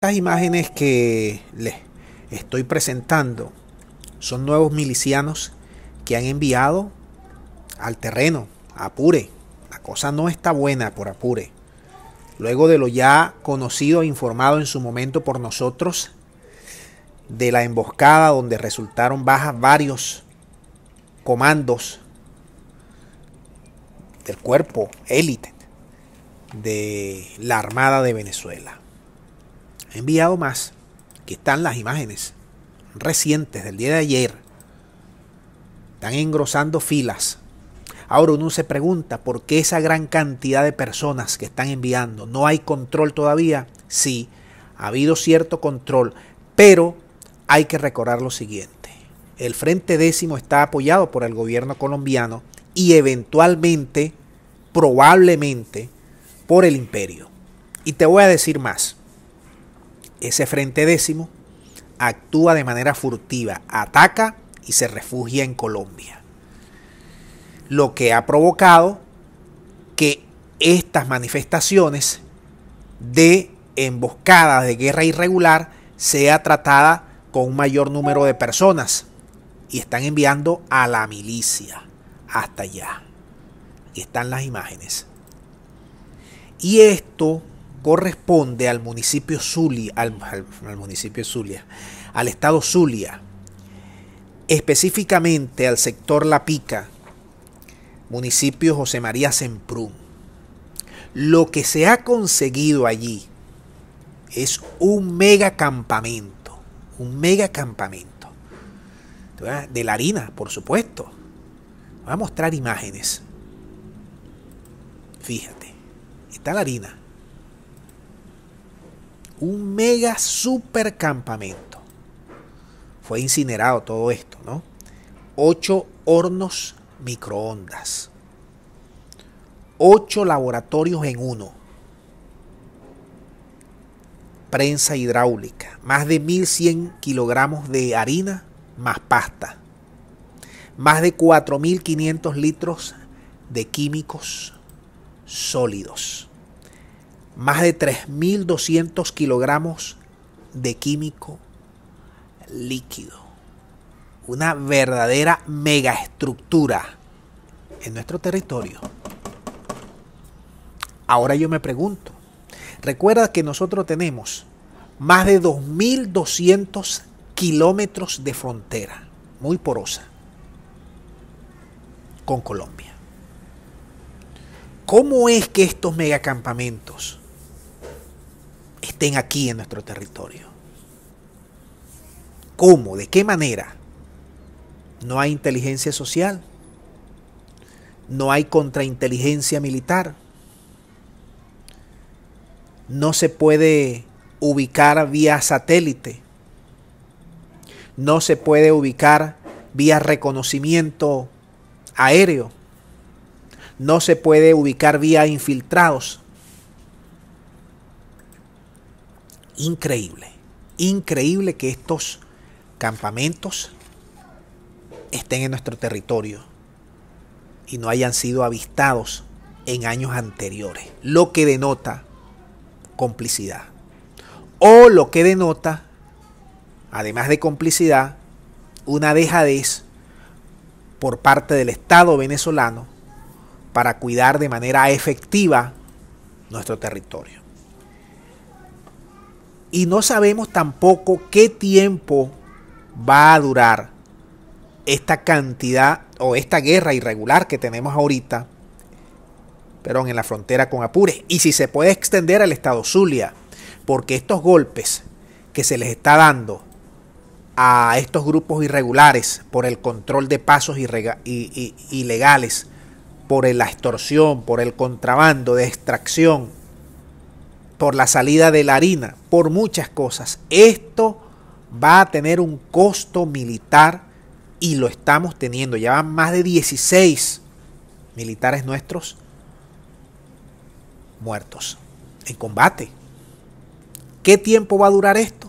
Estas imágenes que les estoy presentando son nuevos milicianos que han enviado al terreno, Apure. La cosa no está buena por Apure. Luego de lo ya conocido e informado en su momento por nosotros, de la emboscada donde resultaron bajas varios comandos del cuerpo élite de la Armada de Venezuela he enviado más. que están las imágenes recientes del día de ayer. Están engrosando filas. Ahora uno se pregunta por qué esa gran cantidad de personas que están enviando. ¿No hay control todavía? Sí, ha habido cierto control, pero hay que recordar lo siguiente. El Frente Décimo está apoyado por el gobierno colombiano y eventualmente, probablemente, por el imperio. Y te voy a decir más. Ese frente décimo actúa de manera furtiva, ataca y se refugia en Colombia. Lo que ha provocado que estas manifestaciones de emboscadas de guerra irregular sea tratada con un mayor número de personas y están enviando a la milicia hasta allá. Aquí están las imágenes. Y esto corresponde al municipio Zulia, al, municipio Zulia, al estado Zulia, específicamente al sector La Pica, municipio José María Semprún. Lo que se ha conseguido allí es un mega campamento, un mega campamento. De la harina, por supuesto. Voy a mostrar imágenes. Fíjate, está la harina un mega super campamento. Fue incinerado todo esto, ¿no? Ocho hornos microondas. Ocho laboratorios en uno. Prensa hidráulica. Más de 1.100 kilogramos de harina más pasta. Más de 4.500 litros de químicos sólidos más de 3.200 kilogramos de químico líquido. Una verdadera megaestructura en nuestro territorio. Ahora yo me pregunto, recuerda que nosotros tenemos más de 2.200 kilómetros de frontera, muy porosa, con Colombia. ¿Cómo es que estos megacampamentos estén aquí en nuestro territorio. ¿Cómo? ¿De qué manera? No hay inteligencia social. No hay contrainteligencia militar. No se puede ubicar vía satélite. No se puede ubicar vía reconocimiento aéreo. No se puede ubicar vía infiltrados. increíble, increíble que estos campamentos estén en nuestro territorio y no hayan sido avistados en años anteriores, lo que denota complicidad. O lo que denota, además de complicidad, una dejadez por parte del Estado venezolano para cuidar de manera efectiva nuestro territorio y no sabemos tampoco qué tiempo va a durar esta cantidad o esta guerra irregular que tenemos ahorita, perdón, en la frontera con Apure, y si se puede extender al estado Zulia, porque estos golpes que se les está dando a estos grupos irregulares por el control de pasos ilegales, por la extorsión, por el contrabando de extracción por la salida de la harina, por muchas cosas. Esto va a tener un costo militar y lo estamos teniendo. Ya van más de 16 militares nuestros muertos en combate. ¿Qué tiempo va a durar esto?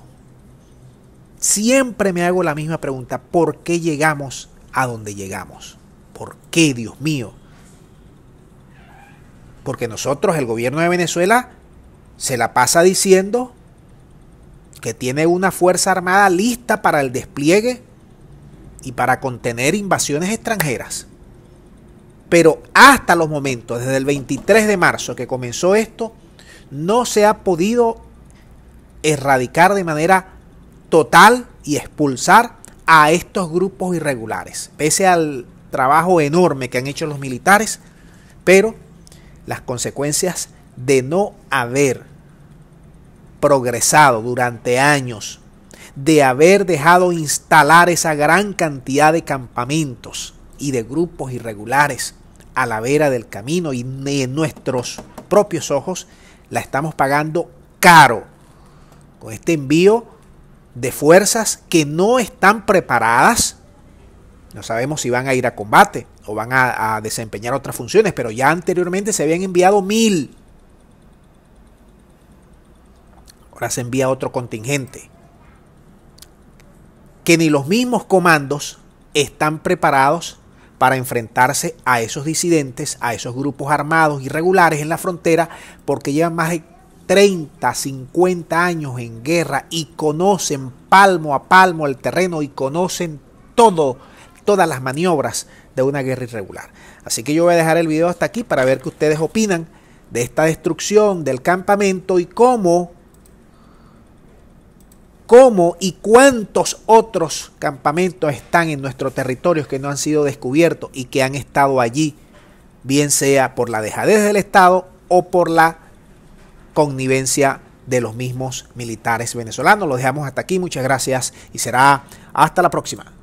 Siempre me hago la misma pregunta. ¿Por qué llegamos a donde llegamos? ¿Por qué, Dios mío? Porque nosotros, el gobierno de Venezuela, se la pasa diciendo que tiene una Fuerza Armada lista para el despliegue y para contener invasiones extranjeras. Pero hasta los momentos, desde el 23 de marzo que comenzó esto, no se ha podido erradicar de manera total y expulsar a estos grupos irregulares, pese al trabajo enorme que han hecho los militares, pero las consecuencias de no haber progresado durante años, de haber dejado instalar esa gran cantidad de campamentos y de grupos irregulares a la vera del camino y en nuestros propios ojos la estamos pagando caro con este envío de fuerzas que no están preparadas. No sabemos si van a ir a combate o van a, desempeñar otras funciones, pero ya anteriormente se habían enviado mil Ahora se envía otro contingente. Que ni los mismos comandos están preparados para enfrentarse a esos disidentes, a esos grupos armados irregulares en la frontera, porque llevan más de 30, 50 años en guerra y conocen palmo a palmo el terreno y conocen todo, todas las maniobras de una guerra irregular. Así que yo voy a dejar el video hasta aquí para ver qué ustedes opinan de esta destrucción del campamento y cómo cómo y cuántos otros campamentos están en nuestro territorio que no han sido descubiertos y que han estado allí, bien sea por la dejadez del Estado o por la connivencia de los mismos militares venezolanos. Lo dejamos hasta aquí, muchas gracias y será hasta la próxima.